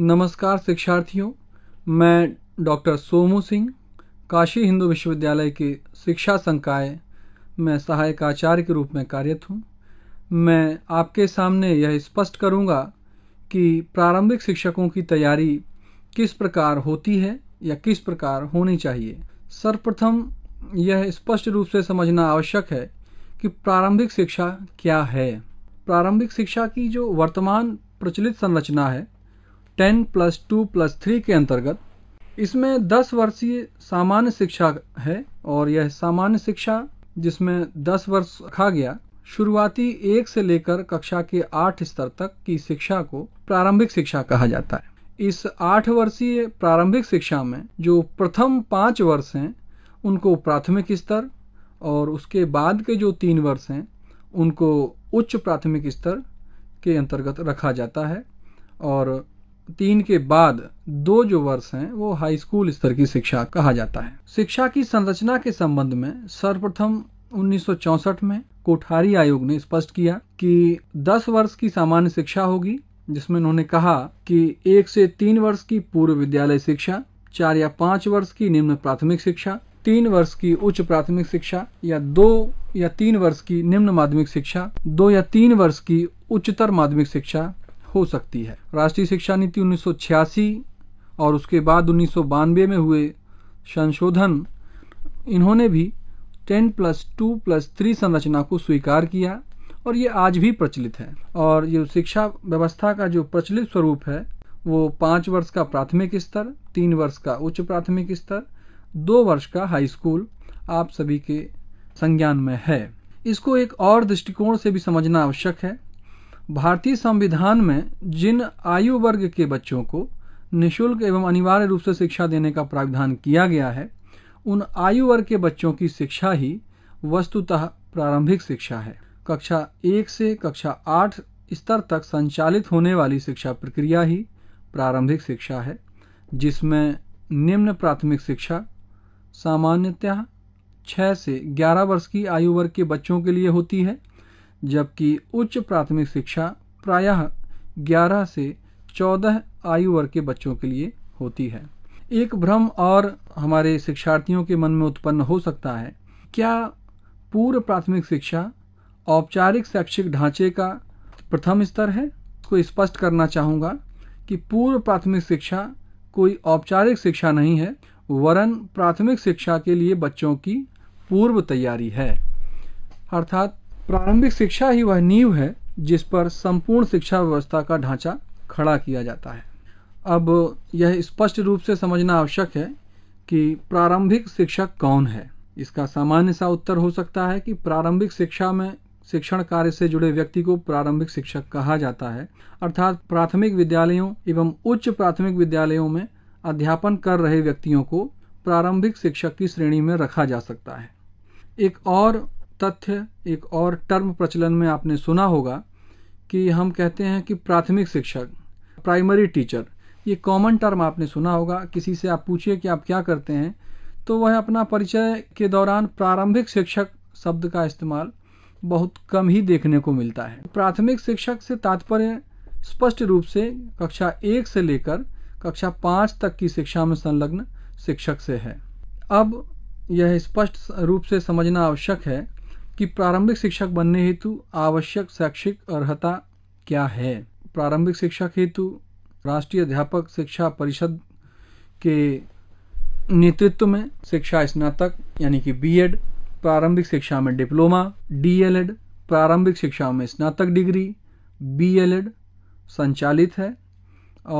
नमस्कार शिक्षार्थियों मैं डॉक्टर सोमू सिंह काशी हिंदू विश्वविद्यालय के शिक्षा संकाय में सहायक आचार्य के रूप में कार्यरत हूँ मैं आपके सामने यह स्पष्ट करूँगा कि प्रारंभिक शिक्षकों की तैयारी किस प्रकार होती है या किस प्रकार होनी चाहिए सर्वप्रथम यह स्पष्ट रूप से समझना आवश्यक है कि प्रारंभिक शिक्षा क्या है प्रारंभिक शिक्षा की जो वर्तमान प्रचलित संरचना है ten plus two plus three के अंतर्गत इसमें दस वर्षीय सामान्य शिक्षा है और यह सामान्य शिक्षा जिसमें दस वर्ष रखा गया शुरुआती एक से लेकर कक्षा के आठ स्तर तक की शिक्षा को प्रारंभिक शिक्षा कहा जाता है इस आठ वर्षीय प्रारंभिक शिक्षा में जो प्रथम पांच वर्ष हैं उनको प्राथमिक स्तर और उसके बाद के जो तीन वर्ष हैं उनको उच्च प्राथमिक स्तर के अंतर्गत रखा जाता है और तीन के बाद दो जो वर्ष हैं वो हाई स्कूल स्तर की शिक्षा कहा जाता है शिक्षा की संरचना के संबंध में सर्वप्रथम 1964 में कोठारी आयोग ने स्पष्ट किया कि 10 वर्ष की सामान्य शिक्षा होगी जिसमें उन्होंने कहा कि एक से तीन वर्ष की पूर्व विद्यालय शिक्षा चार या पांच वर्ष की निम्न प्राथमिक शिक्षा तीन वर्ष की उच्च प्राथमिक शिक्षा या दो या तीन वर्ष की निम्न माध्यमिक शिक्षा दो या तीन वर्ष की उच्चतर माध्यमिक शिक्षा हो सकती है राष्ट्रीय शिक्षा नीति उन्नीस और उसके बाद उन्नीस में हुए संशोधन इन्होंने भी ten plus two plus three संरचना को स्वीकार किया और ये आज भी प्रचलित है और ये शिक्षा व्यवस्था का जो प्रचलित स्वरूप है वो पाँच वर्ष का प्राथमिक स्तर तीन वर्ष का उच्च प्राथमिक स्तर दो वर्ष का हाई स्कूल आप सभी के संज्ञान में है इसको एक और दृष्टिकोण से भी समझना आवश्यक है भारतीय संविधान में जिन आयु वर्ग के बच्चों को निशुल्क एवं अनिवार्य रूप से शिक्षा देने का प्रावधान किया गया है उन आयु वर्ग के बच्चों की शिक्षा ही वस्तुतः प्रारंभिक शिक्षा है कक्षा एक से कक्षा आठ स्तर तक संचालित होने वाली शिक्षा प्रक्रिया ही प्रारंभिक शिक्षा है जिसमें निम्न प्राथमिक शिक्षा सामान्यतः छः से ग्यारह वर्ष की आयु वर्ग के बच्चों के लिए होती है जबकि उच्च प्राथमिक शिक्षा प्रायः 11 से 14 आयु वर्ग के बच्चों के लिए होती है एक भ्रम और हमारे शिक्षार्थियों के मन में उत्पन्न हो सकता है क्या पूर्व प्राथमिक शिक्षा औपचारिक शैक्षिक ढांचे का प्रथम स्तर है इसको स्पष्ट करना चाहूँगा कि पूर्व प्राथमिक शिक्षा कोई औपचारिक शिक्षा नहीं है वरन प्राथमिक शिक्षा के लिए बच्चों की पूर्व तैयारी है अर्थात प्रारंभिक शिक्षा ही वह नींव है जिस पर संपूर्ण शिक्षा व्यवस्था का ढांचा खड़ा किया जाता है अब यह स्पष्ट रूप से समझना आवश्यक है कि प्रारंभिक शिक्षक कौन है इसका सामान्य सा उत्तर हो सकता है कि प्रारंभिक शिक्षा में शिक्षण कार्य से जुड़े व्यक्ति को प्रारंभिक शिक्षक कहा जाता है अर्थात प्राथमिक विद्यालयों एवं उच्च प्राथमिक विद्यालयों में अध्यापन कर रहे व्यक्तियों को प्रारंभिक शिक्षक की श्रेणी में रखा जा सकता है एक और तथ्य एक और टर्म प्रचलन में आपने सुना होगा कि हम कहते हैं कि प्राथमिक शिक्षक प्राइमरी टीचर ये कॉमन टर्म आपने सुना होगा किसी से आप पूछिए कि आप क्या करते हैं तो वह अपना परिचय के दौरान प्रारंभिक शिक्षक शब्द का इस्तेमाल बहुत कम ही देखने को मिलता है प्राथमिक शिक्षक से तात्पर्य स्पष्ट रूप से कक्षा एक से लेकर कक्षा पाँच तक की शिक्षा में संलग्न शिक्षक से है अब यह स्पष्ट रूप से समझना आवश्यक है कि प्रारंभिक शिक्षक बनने हेतु आवश्यक शैक्षिक अर्हता क्या है प्रारंभिक शिक्षक हेतु राष्ट्रीय अध्यापक शिक्षा परिषद के नेतृत्व में शिक्षा स्नातक यानी कि बीएड प्रारंभिक शिक्षा में डिप्लोमा डीएलएड प्रारंभिक शिक्षा में स्नातक डिग्री बीएलएड संचालित है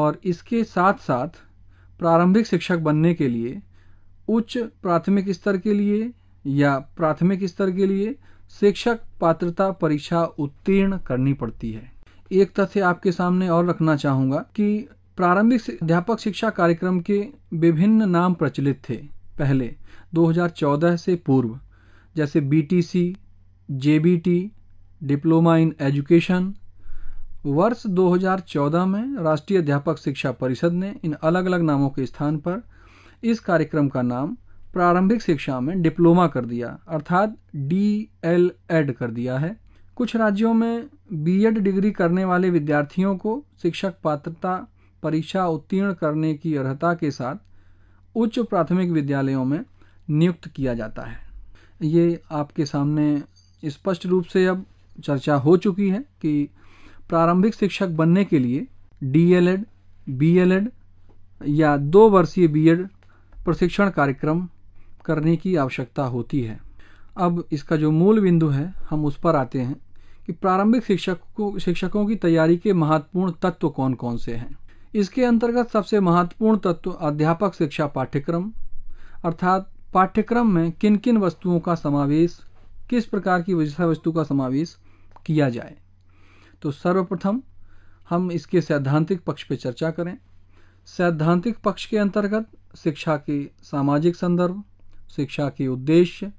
और इसके साथ साथ प्रारंभिक शिक्षक बनने के लिए उच्च प्राथमिक स्तर के लिए या प्राथमिक स्तर के लिए शिक्षक पात्रता परीक्षा उत्तीर्ण करनी पड़ती है एक तथ्य आपके सामने और रखना चाहूंगा कि प्रारंभिक अध्यापक शिक्षा कार्यक्रम के विभिन्न नाम प्रचलित थे पहले 2014 से पूर्व जैसे सी जेबीटी, डिप्लोमा इन एजुकेशन वर्ष 2014 में राष्ट्रीय अध्यापक शिक्षा परिषद ने इन अलग अलग नामों के स्थान पर इस कार्यक्रम का नाम प्रारंभिक शिक्षा में डिप्लोमा कर दिया अर्थात डी एल एड कर दिया है कुछ राज्यों में बी एड डिग्री करने वाले विद्यार्थियों को शिक्षक पात्रता परीक्षा उत्तीर्ण करने की अर्हता के साथ उच्च प्राथमिक विद्यालयों में नियुक्त किया जाता है ये आपके सामने स्पष्ट रूप से अब चर्चा हो चुकी है कि प्रारंभिक शिक्षक बनने के लिए D El Ed B El Ed या दो वर्षीय बी एड प्रशिक्षण कार्यक्रम करने की आवश्यकता होती है अब इसका जो मूल बिंदु है हम उस पर आते हैं कि प्रारंभिक शिक्षकों शिक्षकों की तैयारी के महत्वपूर्ण तत्व कौन कौन से हैं इसके अंतर्गत सबसे महत्वपूर्ण तत्व अध्यापक शिक्षा पाठ्यक्रम अर्थात पाठ्यक्रम में किन किन वस्तुओं का समावेश किस प्रकार की विषय वस्तु का समावेश किया जाए तो सर्वप्रथम हम इसके सैद्धांतिक पक्ष पर चर्चा करें सैद्धांतिक पक्ष के अंतर्गत शिक्षा के सामाजिक संदर्भ शिक्षा के उद्देश्य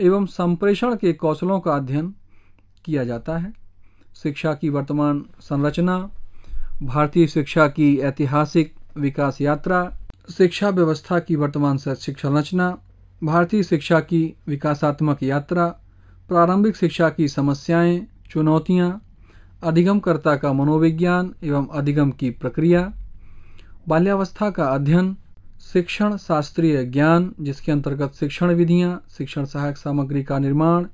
एवं संप्रेषण के कौशलों का अध्ययन किया जाता है शिक्षा की वर्तमान संरचना भारतीय शिक्षा की ऐतिहासिक विकास यात्रा शिक्षा व्यवस्था की वर्तमान शैक्षिक संरचना भारतीय शिक्षा की विकासात्मक यात्रा प्रारंभिक शिक्षा की समस्याएं, चुनौतियां, अधिगमकर्ता का मनोविज्ञान एवं अधिगम की प्रक्रिया बाल्यावस्था का अध्ययन शिक्षण शास्त्रीय ज्ञान जिसके अंतर्गत शिक्षण विधियाँ शिक्षण सहायक सामग्री का निर्माण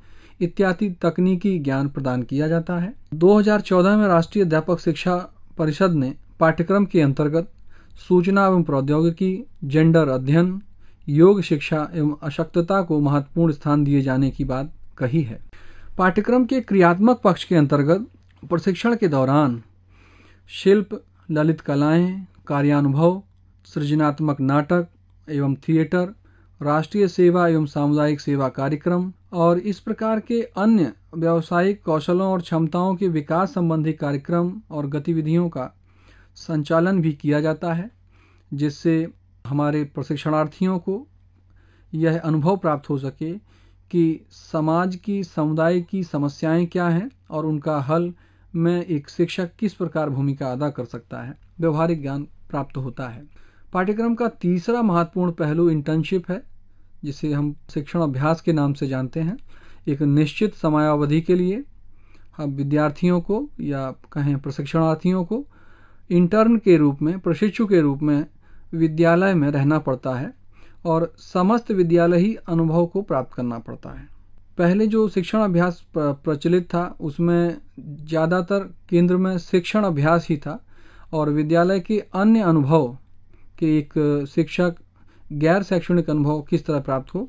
इत्यादि तकनीकी ज्ञान प्रदान किया जाता है 2014 में राष्ट्रीय अध्यापक शिक्षा परिषद ने पाठ्यक्रम के अंतर्गत सूचना एवं प्रौद्योगिकी जेंडर अध्ययन योग शिक्षा एवं अशक्तता को महत्वपूर्ण स्थान दिए जाने की बात कही है पाठ्यक्रम के क्रियात्मक पक्ष के अंतर्गत प्रशिक्षण के दौरान शिल्प ललित कलाएं कार्यानुभव सृजनात्मक नाटक एवं थिएटर राष्ट्रीय सेवा एवं सामुदायिक सेवा कार्यक्रम और इस प्रकार के अन्य व्यावसायिक कौशलों और क्षमताओं के विकास संबंधी कार्यक्रम और गतिविधियों का संचालन भी किया जाता है जिससे हमारे प्रशिक्षणार्थियों को यह अनुभव प्राप्त हो सके कि समाज की समुदाय की समस्याएं क्या हैं और उनका हल में एक शिक्षक किस प्रकार भूमिका अदा कर सकता है व्यवहारिक ज्ञान प्राप्त होता है पाठ्यक्रम का तीसरा महत्वपूर्ण पहलू इंटर्नशिप है जिसे हम शिक्षण अभ्यास के नाम से जानते हैं एक निश्चित समयावधि के लिए हम विद्यार्थियों को या कहें प्रशिक्षणार्थियों को इंटर्न के रूप में प्रशिक्षु के रूप में विद्यालय में रहना पड़ता है और समस्त विद्यालय ही अनुभव को प्राप्त करना पड़ता है पहले जो शिक्षण अभ्यास प्रचलित था उसमें ज़्यादातर केंद्र में शिक्षण अभ्यास ही था और विद्यालय के अन्य अनुभव कि एक शिक्षा गैर शैक्षणिक अनुभव किस तरह प्राप्त हो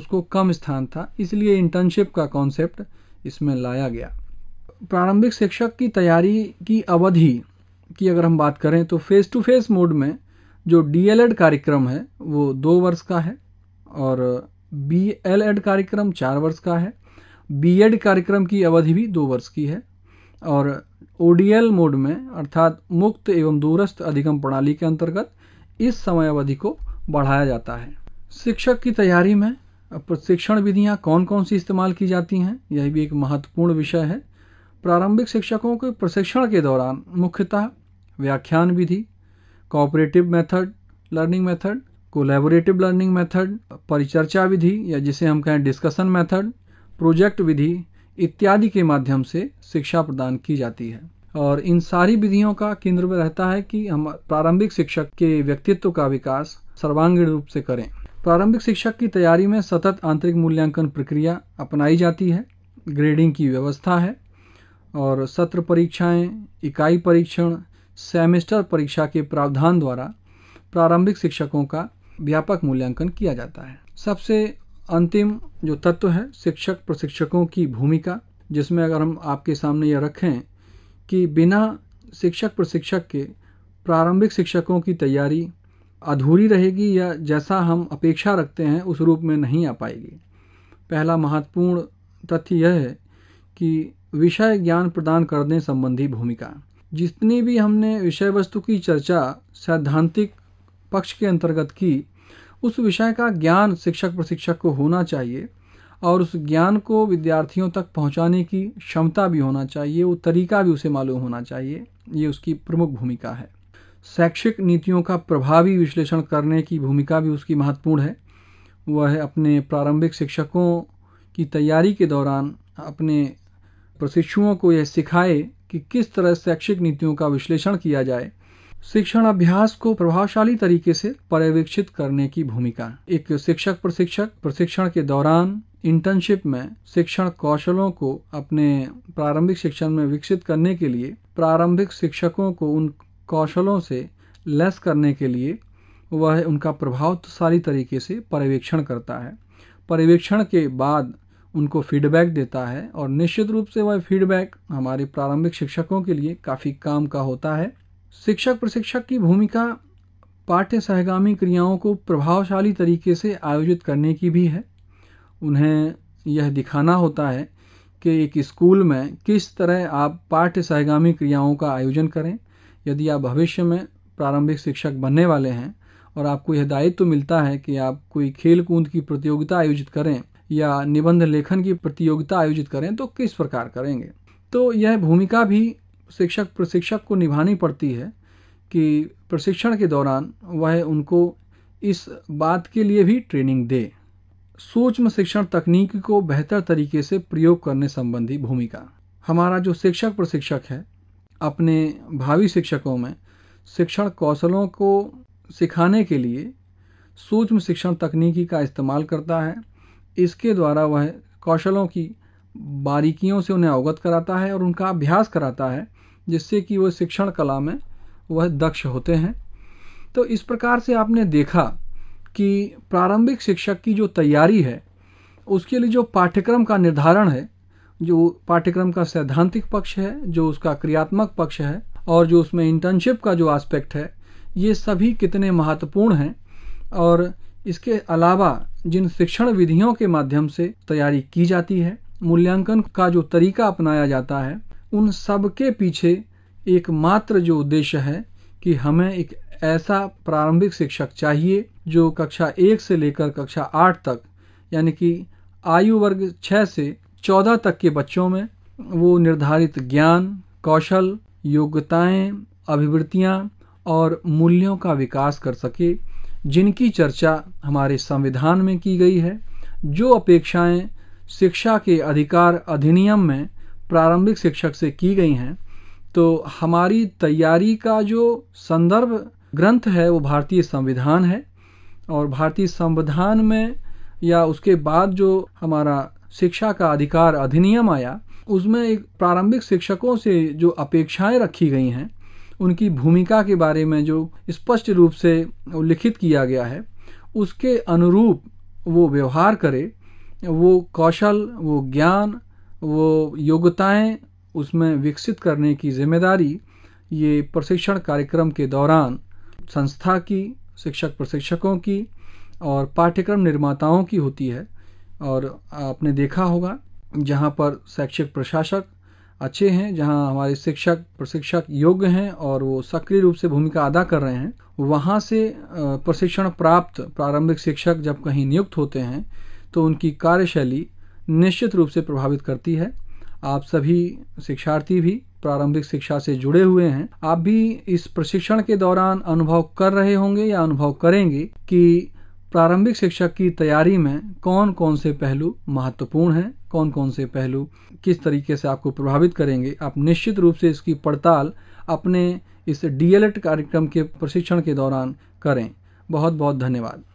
उसको कम स्थान था इसलिए इंटर्नशिप का कॉन्सेप्ट इसमें लाया गया प्रारंभिक शिक्षक की तैयारी की अवधि की अगर हम बात करें तो फेस टू फेस मोड में जो डीएलएड कार्यक्रम है वो दो वर्ष का है और बीएलएड कार्यक्रम चार वर्ष का है बीएड कार्यक्रम की अवधि भी दो वर्ष की है और ओडीएल मोड में अर्थात मुक्त एवं दूरस्थ अधिगम प्रणाली के अंतर्गत इस समय अवधि को बढ़ाया जाता है शिक्षक की तैयारी में प्रशिक्षण विधियाँ कौन कौन सी इस्तेमाल की जाती हैं यह भी एक महत्वपूर्ण विषय है प्रारंभिक शिक्षकों के प्रशिक्षण के दौरान मुख्यतः व्याख्यान विधि cooperative method learning method collaborative learning method परिचर्चा विधि या जिसे हम कहें डिस्कशन मेथड प्रोजेक्ट विधि इत्यादि के माध्यम से शिक्षा प्रदान की जाती है और इन सारी विधियों का केंद्र में रहता है कि हम प्रारंभिक शिक्षक के व्यक्तित्व का विकास सर्वांगीण रूप से करें प्रारंभिक शिक्षक की तैयारी में सतत आंतरिक मूल्यांकन प्रक्रिया अपनाई जाती है ग्रेडिंग की व्यवस्था है और सत्र परीक्षाएं, इकाई परीक्षण सेमेस्टर परीक्षा के प्रावधान द्वारा प्रारंभिक शिक्षकों का व्यापक मूल्यांकन किया जाता है सबसे अंतिम जो तत्व है शिक्षक प्रशिक्षकों की भूमिका जिसमें अगर हम आपके सामने यह रखें कि बिना शिक्षक प्रशिक्षक के प्रारंभिक शिक्षकों की तैयारी अधूरी रहेगी या जैसा हम अपेक्षा रखते हैं उस रूप में नहीं आ पाएगी पहला महत्वपूर्ण तथ्य यह है कि विषय ज्ञान प्रदान करने संबंधी भूमिका जितनी भी हमने विषय वस्तु की चर्चा सैद्धांतिक पक्ष के अंतर्गत की उस विषय का ज्ञान शिक्षक प्रशिक्षक को होना चाहिए और उस ज्ञान को विद्यार्थियों तक पहुंचाने की क्षमता भी होना चाहिए वो तरीका भी उसे मालूम होना चाहिए ये उसकी प्रमुख भूमिका है शैक्षिक नीतियों का प्रभावी विश्लेषण करने की भूमिका भी उसकी महत्वपूर्ण है वह अपने प्रारंभिक शिक्षकों की तैयारी के दौरान अपने प्रशिक्षुओं को यह सिखाए कि किस तरह शैक्षिक नीतियों का विश्लेषण किया जाए शिक्षण अभ्यास को प्रभावशाली तरीके से पर्यवेक्षित करने की भूमिका एक शिक्षक प्रशिक्षक प्रशिक्षण के दौरान इंटर्नशिप में शिक्षण कौशलों को अपने प्रारंभिक शिक्षण में विकसित करने के लिए प्रारंभिक शिक्षकों को उन कौशलों से लेस करने के लिए वह उनका प्रभावशाली तरीके से पर्यवेक्षण करता है पर्यवेक्षण के बाद उनको फीडबैक देता है और निश्चित रूप से वह फीडबैक हमारे प्रारंभिक शिक्षकों के लिए काफ़ी काम का होता है शिक्षक प्रशिक्षक की भूमिका पाठ्य सहगामी क्रियाओं को प्रभावशाली तरीके से आयोजित करने की भी है उन्हें यह दिखाना होता है कि एक स्कूल में किस तरह आप पाठ्य सहगामी क्रियाओं का आयोजन करें यदि आप भविष्य में प्रारंभिक शिक्षक बनने वाले हैं और आपको यह दायित्व तो मिलता है कि आप कोई खेल कूद की प्रतियोगिता आयोजित करें या निबंध लेखन की प्रतियोगिता आयोजित करें तो किस प्रकार करेंगे तो यह भूमिका भी शिक्षक प्रशिक्षक को निभानी पड़ती है कि प्रशिक्षण के दौरान वह उनको इस बात के लिए भी ट्रेनिंग दे सूक्ष्म शिक्षण तकनीक को बेहतर तरीके से प्रयोग करने संबंधी भूमिका हमारा जो शिक्षक प्रशिक्षक है अपने भावी शिक्षकों में शिक्षण कौशलों को सिखाने के लिए सूक्ष्म शिक्षण तकनीकी का इस्तेमाल करता है इसके द्वारा वह कौशलों की बारीकियों से उन्हें अवगत कराता है और उनका अभ्यास कराता है जिससे कि वो शिक्षण कला में वह दक्ष होते हैं तो इस प्रकार से आपने देखा कि प्रारंभिक शिक्षक की जो तैयारी है उसके लिए जो पाठ्यक्रम का निर्धारण है जो पाठ्यक्रम का सैद्धांतिक पक्ष है जो उसका क्रियात्मक पक्ष है और जो उसमें इंटर्नशिप का जो आस्पेक्ट है ये सभी कितने महत्वपूर्ण हैं और इसके अलावा जिन शिक्षण विधियों के माध्यम से तैयारी की जाती है मूल्यांकन का जो तरीका अपनाया जाता है उन सब के पीछे एकमात्र जो उद्देश्य है कि हमें एक ऐसा प्रारंभिक शिक्षक चाहिए जो कक्षा एक से लेकर कक्षा आठ तक यानी कि आयु वर्ग छः से चौदह तक के बच्चों में वो निर्धारित ज्ञान कौशल योग्यताएं, अभिवृत्तियां और मूल्यों का विकास कर सके जिनकी चर्चा हमारे संविधान में की गई है जो अपेक्षाएं शिक्षा के अधिकार अधिनियम में प्रारंभिक शिक्षक से की गई हैं तो हमारी तैयारी का जो संदर्भ ग्रंथ है वो भारतीय संविधान है और भारतीय संविधान में या उसके बाद जो हमारा शिक्षा का अधिकार अधिनियम आया उसमें एक प्रारंभिक शिक्षकों से जो अपेक्षाएं रखी गई हैं उनकी भूमिका के बारे में जो स्पष्ट रूप से उल्लिखित किया गया है उसके अनुरूप वो व्यवहार करे वो कौशल वो ज्ञान वो योग्यताएं उसमें विकसित करने की जिम्मेदारी ये प्रशिक्षण कार्यक्रम के दौरान संस्था की शिक्षक प्रशिक्षकों की और पाठ्यक्रम निर्माताओं की होती है और आपने देखा होगा जहाँ पर शैक्षिक प्रशासक अच्छे हैं जहाँ हमारे शिक्षक प्रशिक्षक योग्य हैं और वो सक्रिय रूप से भूमिका अदा कर रहे हैं वहाँ से प्रशिक्षण प्राप्त प्रारंभिक शिक्षक जब कहीं नियुक्त होते हैं तो उनकी कार्यशैली निश्चित रूप से प्रभावित करती है आप सभी शिक्षार्थी भी प्रारंभिक शिक्षा से जुड़े हुए हैं आप भी इस प्रशिक्षण के दौरान अनुभव कर रहे होंगे या अनुभव करेंगे कि प्रारंभिक शिक्षक की तैयारी में कौन कौन से पहलू महत्वपूर्ण हैं कौन कौन से पहलू किस तरीके से आपको प्रभावित करेंगे आप निश्चित रूप से इसकी पड़ताल अपने इस डीएलएड कार्यक्रम के प्रशिक्षण के दौरान करें बहुत बहुत धन्यवाद